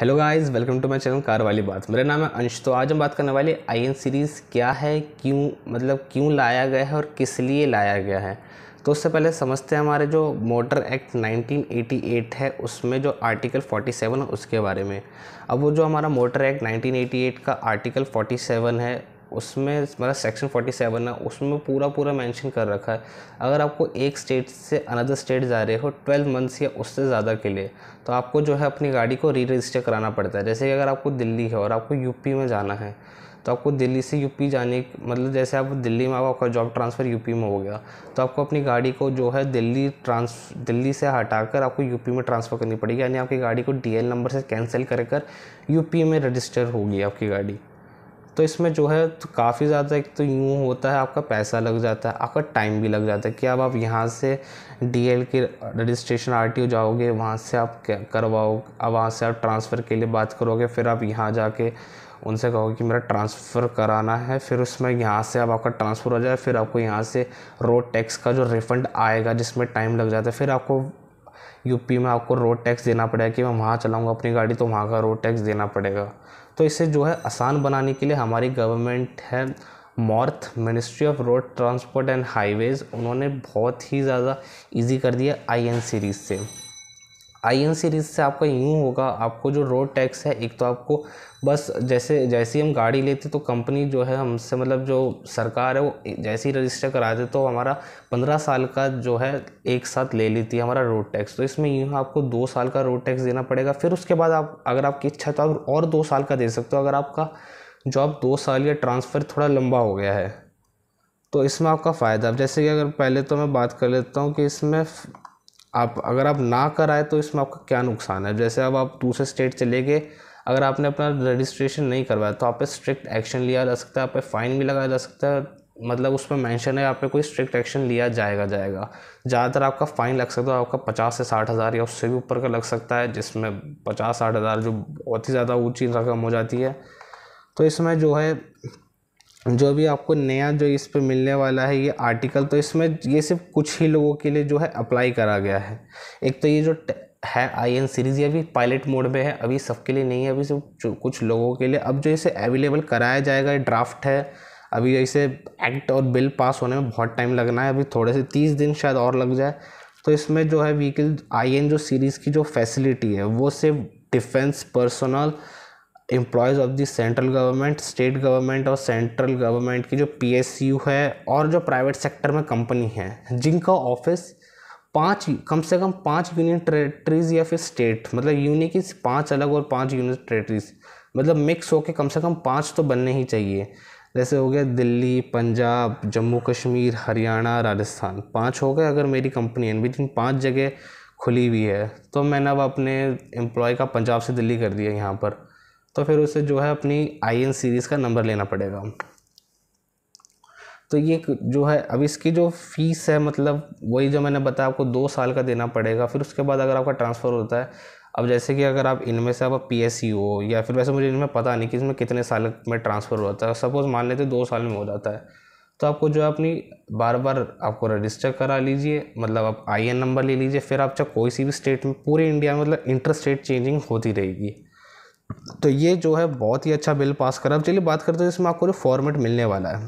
hello guys welcome to my channel car वाली बात मेरा नाम है अंश तो आज हम बात करने वाले आई एन सीरीज़ क्या है क्यों मतलब क्यों लाया गया है और किस लिए लाया गया है तो उससे पहले समझते हैं हमारे जो मोटर एक्ट 1988 है उसमें जो आर्टिकल 47 है उसके बारे में अब वो जो हमारा मोटर एक्ट 1988 का आर्टिकल 47 है उसमें मतलब सेक्शन 47 है उसमें पूरा पूरा मेंशन कर रखा है अगर आपको एक स्टेट से अनदर स्टेट जा रहे हो 12 मंथ्स या उससे ज़्यादा के लिए तो आपको जो है अपनी गाड़ी को री रजिस्टर कराना पड़ता है जैसे कि अगर आपको दिल्ली है और आपको यूपी में जाना है तो आपको दिल्ली से यूपी जाने मतलब जैसे आप दिल्ली में आपका जॉब ट्रांसफ़र यूपी में हो गया तो आपको अपनी गाड़ी को जो है दिल्ली ट्रांस दिल्ली से हटाकर आपको यूपी में ट्रांसफ़र करनी पड़ेगी यानी आपकी गाड़ी को डीएल नंबर से कैंसिल कर कर यूपी में रजिस्टर होगी आपकी गाड़ी तो इसमें जो है तो काफ़ी ज़्यादा एक तो यूँ होता है आपका पैसा लग जाता है आपका टाइम भी लग जाता है कि अब आप यहाँ से डी एल के रजिस्ट्रेशन आर टी ओ जाओगे वहाँ से आप करवाओ अब वहाँ से आप ट्रांसफ़र के लिए बात करोगे फिर आप यहाँ जाके उनसे कहोगे कि मेरा ट्रांसफ़र कराना है फिर उसमें यहाँ से अब आपका ट्रांसफ़र हो जाए फिर आपको यहाँ से रोड टैक्स का जो रिफ़ंड आएगा जिसमें टाइम लग जाता है फिर आपको यूपी में आपको रोड टैक्स देना पड़ेगा कि मैं वहाँ चलाऊँगा अपनी गाड़ी तो वहाँ का रोड टैक्स देना पड़ेगा तो इसे जो है आसान बनाने के लिए हमारी गवर्नमेंट है MoRTH ministry of road transport and highways उन्होंने बहुत ही ज़्यादा इजी कर दिया आई एन सीरीज़ से आयन सीरीज से आपका यूँ होगा आपको जो रोड टैक्स है एक तो आपको बस जैसे जैसे हम गाड़ी लेते तो कंपनी जो है हमसे मतलब जो सरकार है वो जैसे ही रजिस्टर करा दे तो हमारा पंद्रह साल का जो है एक साथ ले लेती है हमारा रोड टैक्स तो इसमें यूँ आपको दो साल का रोड टैक्स देना पड़ेगा फिर उसके बाद आप अगर आपकी इच्छा तो आप और दो साल का दे सकते हो अगर आपका जॉब दो साल या ट्रांसफ़र थोड़ा लंबा हो गया है तो इसमें आपका फ़ायदा जैसे कि अगर पहले तो मैं बात कर लेता हूँ कि इसमें आप अगर आप ना कराए तो इसमें आपका क्या नुकसान है जैसे अब आप दूसरे स्टेट चले गए अगर आपने अपना रजिस्ट्रेशन नहीं करवाया तो आप पे स्ट्रिक्ट एक्शन लिया जा सकता है आप पे फाइन भी लगाया जा सकता है मतलब उस पर मैंशन है आप पे कोई स्ट्रिक्ट एक्शन लिया जाएगा जाएगा ज़्यादातर आपका फ़ाइन लग सकता है आपका पचास से साठ हज़ार या उससे भी ऊपर का लग सकता है जिसमें पचास साठ हज़ार जो बहुत ही ज़्यादा ऊँची रकम हो जाती है तो इसमें जो है जो भी आपको नया जो इस पे मिलने वाला है ये आर्टिकल तो इसमें ये सिर्फ कुछ ही लोगों के लिए जो है अप्लाई करा गया है एक तो ये जो है आई एन सीरीज़ ये अभी पायलट मोड में है अभी सबके लिए नहीं है अभी सिर्फ कुछ लोगों के लिए अब जो इसे अवेलेबल कराया जाएगा ये ड्राफ्ट है अभी इसे एक्ट और बिल पास होने में बहुत टाइम लगना है अभी थोड़े से तीस दिन शायद और लग जाए तो इसमें जो है व्हीकल आई एन जो सीरीज़ की जो फैसिलिटी है वो सिर्फ defence personnel employees of the central government state government और सेंट्रल गवर्नमेंट की जो पी है और जो प्राइवेट सेक्टर में कंपनी है जिनका ऑफिस पांच कम से कम पांच यूनियन टेरेटरीज या फिर स्टेट मतलब यूनियन की पांच अलग और पांच यूनियन टेरेटरीज मतलब मिक्स होके कम से कम पांच तो बनने ही चाहिए जैसे हो गया दिल्ली पंजाब जम्मू कश्मीर हरियाणा राजस्थान पांच हो गए अगर मेरी कंपनी है बिटवीन पांच जगह खुली हुई है तो मैंने अब अपने एम्प्लॉय का पंजाब से दिल्ली कर दिया यहाँ पर तो फिर उसे जो है अपनी आई सीरीज़ का नंबर लेना पड़ेगा तो ये जो है अब इसकी जो फ़ीस है मतलब वही जो मैंने बताया आपको दो साल का देना पड़ेगा फिर उसके बाद अगर आपका ट्रांसफ़र होता है अब जैसे कि अगर आप इनमें से आप पी एस सी हो या फिर वैसे मुझे इनमें पता नहीं कि इसमें कितने साल में ट्रांसफ़र होता है सपोज़ मान लेते दो साल में हो जाता है तो आपको जो है अपनी बार बार आपको रजिस्टर करा लीजिए मतलब आप आई नंबर ले लीजिए फिर आप चाहे कोई सी भी स्टेट में पूरे इंडिया में मतलब इंटर स्टेट चेंजिंग होती रहेगी तो ये जो है बहुत ही अच्छा बिल पास करा अब चलिए बात करते हैं इसमें आपको जो फॉर्मेट मिलने वाला है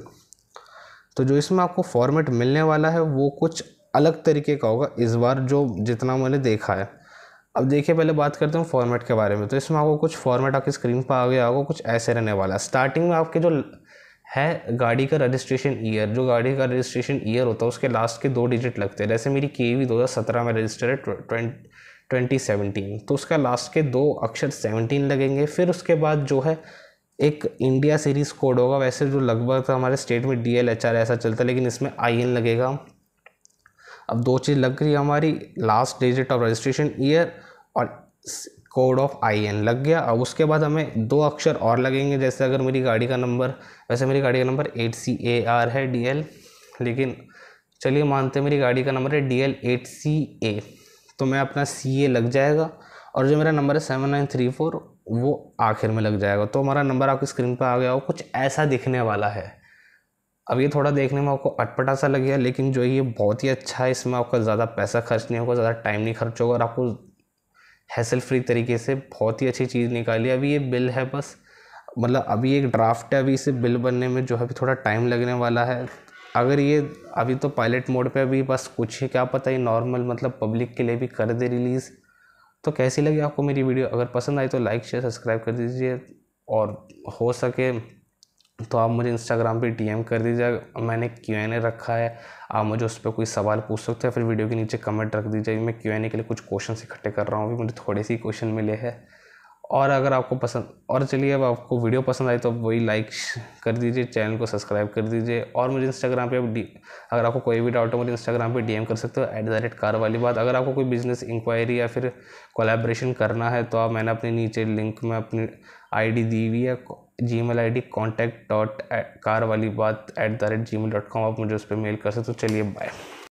तो जो इसमें आपको फॉर्मेट मिलने वाला है वो कुछ अलग तरीके का होगा इस बार जो जितना मैंने देखा है अब देखिए पहले बात करते हैं फॉर्मेट के बारे में तो इसमें आपको कुछ फॉर्मेट आपकी स्क्रीन पर आ गया होगा कुछ ऐसे रहने वाला है स्टार्टिंग में आपके जो है गाड़ी का रजिस्ट्रेशन ईयर जो गाड़ी का रजिस्ट्रेशन ईयर होता है उसके लास्ट के दो डिजिट लगते हैं जैसे मेरी के वी दो हज़ार सत्रह में रजिस्टर है ट्वेंट 2017 तो उसका लास्ट के दो अक्षर 17 लगेंगे फिर उसके बाद जो है एक इंडिया सीरीज़ कोड होगा वैसे जो लगभग हमारे स्टेट में डी एल एच आर ऐसा चलता है लेकिन इसमें आई एन लगेगा अब दो चीज़ लग रही है हमारी last digit of registration year और कोड ऑफ आई एन लग गया अब उसके बाद हमें दो अक्षर और लगेंगे जैसे अगर मेरी गाड़ी का नंबर वैसे मेरी गाड़ी का number eight C A R है डी एल लेकिन चलिए मानते हैं मेरी गाड़ी का नंबर है D L eight C A तो मैं अपना सी ए लग जाएगा और जो मेरा नंबर है सेवन नाइन थ्री फोर वो आखिर में लग जाएगा तो हमारा नंबर आपकी स्क्रीन पर आ गया हो कुछ ऐसा दिखने वाला है अब ये थोड़ा देखने में आपको अटपटा सा लगेगा लेकिन जो ये बहुत ही अच्छा है इसमें आपका ज़्यादा पैसा खर्च नहीं होगा ज़्यादा टाइम नहीं खर्च होगा और आपको हैसल फ्री तरीके से बहुत ही अच्छी चीज़ निकाली अभी ये बिल है बस मतलब अभी एक ड्राफ्ट है अभी इसे बिल बनने में जो है अभी थोड़ा टाइम लगने वाला है अगर ये अभी तो पायलट मोड पे अभी बस कुछ है क्या पता ये नॉर्मल मतलब पब्लिक के लिए भी कर दे रिलीज़ तो कैसी लगी आपको मेरी वीडियो अगर पसंद आई तो लाइक शेयर सब्सक्राइब कर दीजिए और हो सके तो आप मुझे इंस्टाग्राम पे डीएम कर दीजिए मैंने क्यू एन ए रखा है आप मुझे उस पर कोई सवाल पूछ सकते हैं फिर वीडियो के नीचे कमेंट रख दीजिए मैं क्यू एन ए के लिए कुछ क्वेश्चन इकट्ठे कर रहा हूँ अभी मुझे थोड़े से क्वेश्चन मिले हैं और अगर आपको पसंद और चलिए अब आपको वीडियो पसंद आई तो वही लाइक कर दीजिए चैनल को सब्सक्राइब कर दीजिए और मुझे इंस्टाग्राम पे डी अगर आपको कोई भी डाउट हो मुझे इंस्टाग्राम पे डीएम कर सकते हो एट द रेट कार वाली बात अगर आपको कोई बिज़नेस इंक्वायरी या फिर कोलेब्रेशन करना है तो आप मैंने अपने नीचे लिंक में अपनी डी दी हुई है Gmail I D contact dot car वाली बात at the rate Gmail dot com आप मुझे उस पर मेल कर सकते हो चलिए बाय